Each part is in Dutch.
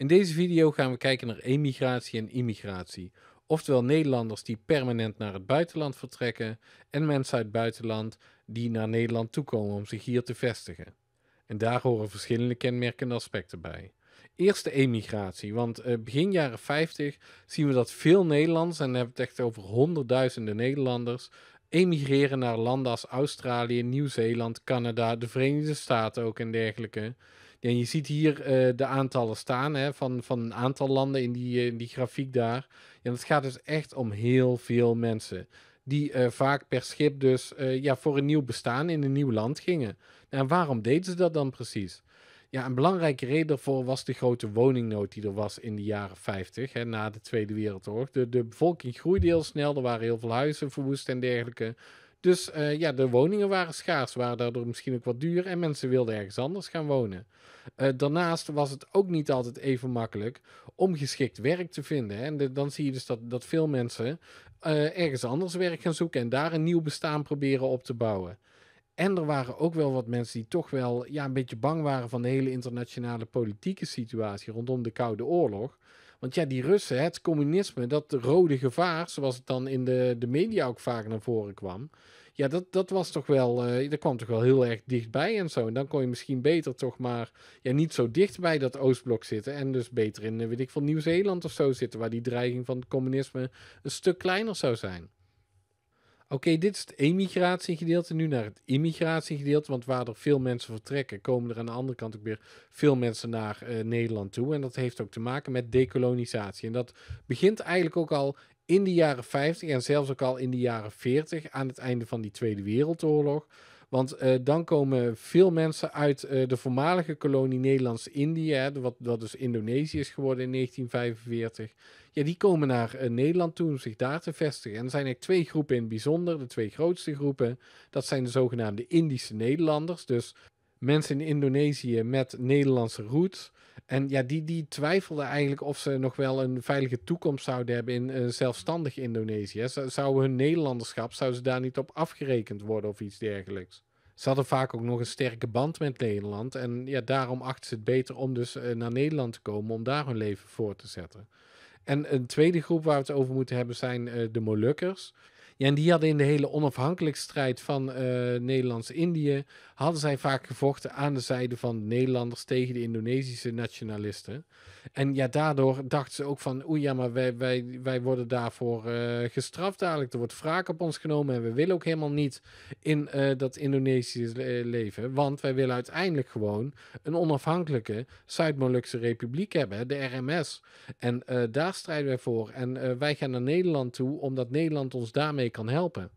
In deze video gaan we kijken naar emigratie en immigratie. Oftewel Nederlanders die permanent naar het buitenland vertrekken en mensen uit het buitenland die naar Nederland toekomen om zich hier te vestigen. En daar horen verschillende kenmerkende aspecten bij. Eerst de emigratie, want eh, begin jaren 50 zien we dat veel Nederlanders, en dan hebben het echt over honderdduizenden Nederlanders, emigreren naar landen als Australië, Nieuw-Zeeland, Canada, de Verenigde Staten ook en dergelijke. En je ziet hier eh, de aantallen staan hè, van, van een aantal landen in die, eh, in die grafiek daar. En het gaat dus echt om heel veel mensen. Die eh, vaak per schip dus ja, voor een nieuw bestaan in een nieuw land gingen. En waarom deden ze dat dan precies? Ja, een belangrijke reden daarvoor was de grote woningnood die er was in de jaren 50, hè, na de Tweede Wereldoorlog. De, de bevolking groeide heel snel, er waren heel veel huizen verwoest en dergelijke. Dus eh, ja, de woningen waren schaars, waren daardoor misschien ook wat duur en mensen wilden ergens anders gaan wonen. Eh, daarnaast was het ook niet altijd even makkelijk om geschikt werk te vinden. Hè. En dan zie je dus dat, dat veel mensen eh, ergens anders werk gaan zoeken en daar een nieuw bestaan proberen op te bouwen. En er waren ook wel wat mensen die toch wel ja, een beetje bang waren van de hele internationale politieke situatie rondom de Koude Oorlog. Want ja, die Russen, het communisme, dat rode gevaar, zoals het dan in de, de media ook vaak naar voren kwam. Ja, dat, dat was toch wel, eh, dat kwam toch wel heel erg dichtbij en zo. En dan kon je misschien beter toch maar ja, niet zo dicht bij dat Oostblok zitten. En dus beter in, eh, weet ik veel, Nieuw-Zeeland of zo zitten, waar die dreiging van het communisme een stuk kleiner zou zijn. Oké, dit is het emigratiegedeelte. Nu naar het immigratiegedeelte. Want waar er veel mensen vertrekken, komen er aan de andere kant ook weer veel mensen naar eh, Nederland toe. En dat heeft ook te maken met decolonisatie. En dat begint eigenlijk ook al in de jaren 50 en zelfs ook al in de jaren 40, aan het einde van die Tweede Wereldoorlog. Want eh, dan komen veel mensen uit eh, de voormalige kolonie Nederlands-Indië, wat dat dus Indonesië is geworden in 1945. Ja, die komen naar eh, Nederland toe om zich daar te vestigen. En er zijn er twee groepen in het bijzonder. De twee grootste groepen, dat zijn de zogenaamde Indische Nederlanders. Dus mensen in Indonesië met Nederlandse roots. En ja, die, die twijfelden eigenlijk of ze nog wel een veilige toekomst zouden hebben in eh, zelfstandig Indonesië. Zou hun Nederlanderschap, zou ze daar niet op afgerekend worden of iets dergelijks? Ze hadden vaak ook nog een sterke band met Nederland. En ja, daarom achten ze het beter om dus eh, naar Nederland te komen om daar hun leven voor te zetten. En een tweede groep waar we het over moeten hebben zijn eh, de Molukkers. Ja, en die hadden in de hele onafhankelijkheidsstrijd van eh, Nederlands-Indië, hadden zij vaak gevochten aan de zijde van Nederlanders tegen de Indonesische nationalisten. En ja, daardoor dachten ze ook van, oei ja, maar wij, wij, wij worden daarvoor eh, gestraft dadelijk. Er wordt wraak op ons genomen en we willen ook helemaal niet in eh, dat Indonesië leven. Want wij willen uiteindelijk gewoon een onafhankelijke Zuid-Molukse republiek hebben, de RMS. En daar strijden wij voor. En wij gaan naar Nederland toe, omdat Nederland ons daarmee kan helpen.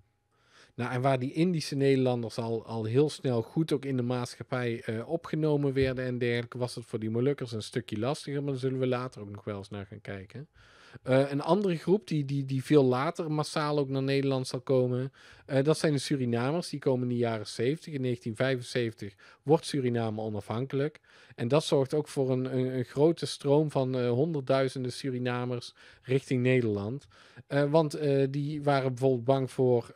Nou, en waar die Indische Nederlanders al, al heel snel goed ook in de maatschappij eh, opgenomen werden en dergelijke, was het voor die Molukkers een stukje lastiger. Maar daar zullen we later ook nog wel eens naar gaan kijken. Eh, een andere groep die, die, die veel later massaal ook naar Nederland zal komen, eh, dat zijn de Surinamers. Die komen in de jaren 70. In 1975 wordt Suriname onafhankelijk. En dat zorgt ook voor een, een, grote stroom van eh, honderdduizenden Surinamers richting Nederland. want die waren bijvoorbeeld bang voor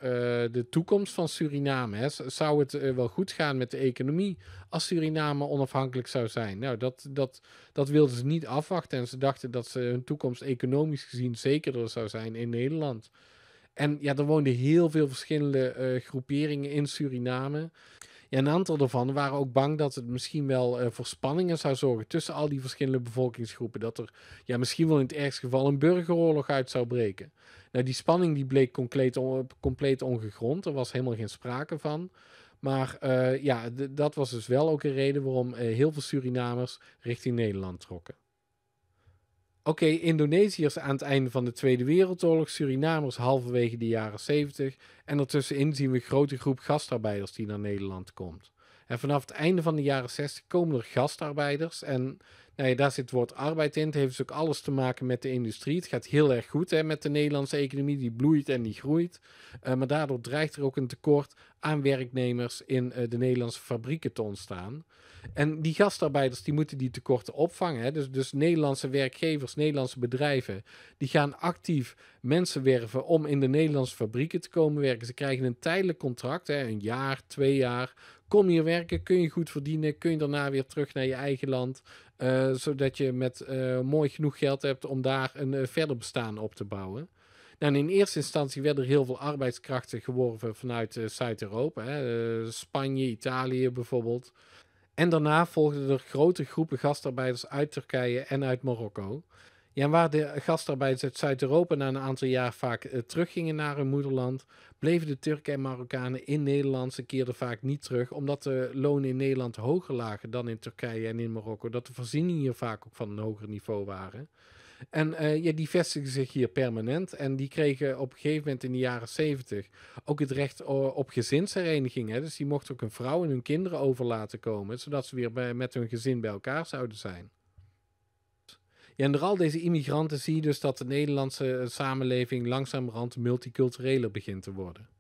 de toekomst van Suriname. Hè. Zou het wel goed gaan met de economie als Suriname onafhankelijk zou zijn? Nou, dat, dat, dat wilden ze niet afwachten. En ze dachten dat ze hun toekomst economisch economisch gezien zekerder zou zijn in Nederland. En ja, er woonden heel veel verschillende eh, groeperingen in Suriname. Ja, een aantal daarvan waren ook bang dat het misschien wel eh, voor spanningen zou zorgen tussen al die verschillende bevolkingsgroepen. Dat er ja, misschien wel in het ergste geval een burgeroorlog uit zou breken. Nou, die spanning die bleek compleet, compleet ongegrond. Er was helemaal geen sprake van. Maar eh, ja, dat was dus wel ook een reden waarom heel veel Surinamers richting Nederland trokken. Oké, Indonesiërs aan het einde van de Tweede Wereldoorlog, Surinamers halverwege de jaren zeventig. En ertussenin zien we een grote groep gastarbeiders die naar Nederland komt. En vanaf het einde van de jaren 60 komen er gastarbeiders. En nou ja, daar zit het woord arbeid in. Het heeft dus ook alles te maken met de industrie. Het gaat heel erg goed hè, met de Nederlandse economie. Die bloeit en die groeit. Eh, maar daardoor dreigt er ook een tekort aan werknemers in eh, de Nederlandse fabrieken te ontstaan. En die gastarbeiders die moeten die tekorten opvangen. Hè. Dus, dus Nederlandse werkgevers, Nederlandse bedrijven, die gaan actief mensen werven om in de Nederlandse fabrieken te komen werken. Ze krijgen een tijdelijk contract, hè, een jaar, twee jaar. Kom hier werken, kun je goed verdienen, kun je daarna weer terug naar je eigen land. Eh, zodat je met eh, mooi genoeg geld hebt om daar een eh, verder bestaan op te bouwen. Nou, in eerste instantie werden er heel veel arbeidskrachten geworven vanuit Zuid-Europa. Spanje, Italië bijvoorbeeld. En daarna volgden er grote groepen gastarbeiders uit Turkije en uit Marokko. Ja, waar de gastarbeiders uit Zuid-Europa na een aantal jaar vaak eh, teruggingen naar hun moederland, bleven de Turken en Marokkanen in Nederland. Ze keerden vaak niet terug, omdat de lonen in Nederland hoger lagen dan in Turkije en in Marokko. Dat de voorzieningen hier vaak ook van een hoger niveau waren. En eh, ja, die vestigden zich hier permanent. En die kregen op een gegeven moment in de jaren zeventig ook het recht eh, op gezinshereniging. Hè? Dus die mochten ook hun vrouw en hun kinderen over laten komen, zodat ze weer bij, met hun gezin bij elkaar zouden zijn en door al deze immigranten zie je dus dat de Nederlandse eh, samenleving langzamerhand multicultureler begint te worden.